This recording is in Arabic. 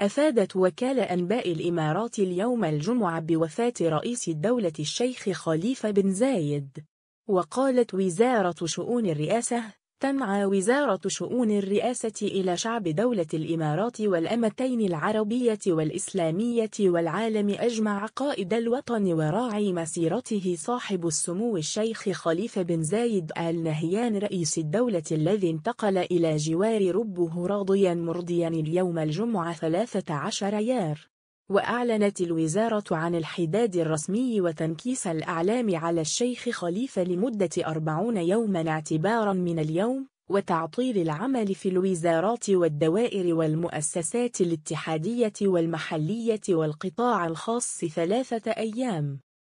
أفادت وكالة أنباء الإمارات اليوم الجمعة بوفاة رئيس الدولة الشيخ خليفة بن زايد وقالت وزارة شؤون الرئاسة تنعى وزارة شؤون الرئاسة إلى شعب دولة الإمارات والأمتين العربية والإسلامية والعالم أجمع قائد الوطن وراعي مسيرته صاحب السمو الشيخ خليفة بن زايد آل نهيان رئيس الدولة الذي انتقل إلى جوار ربه راضيا مرضيا اليوم الجمعة 13 يار وأعلنت الوزارة عن الحداد الرسمي وتنكيس الأعلام على الشيخ خليفة لمدة 40 يوما اعتبارا من اليوم وتعطيل العمل في الوزارات والدوائر والمؤسسات الاتحادية والمحلية والقطاع الخاص ثلاثة أيام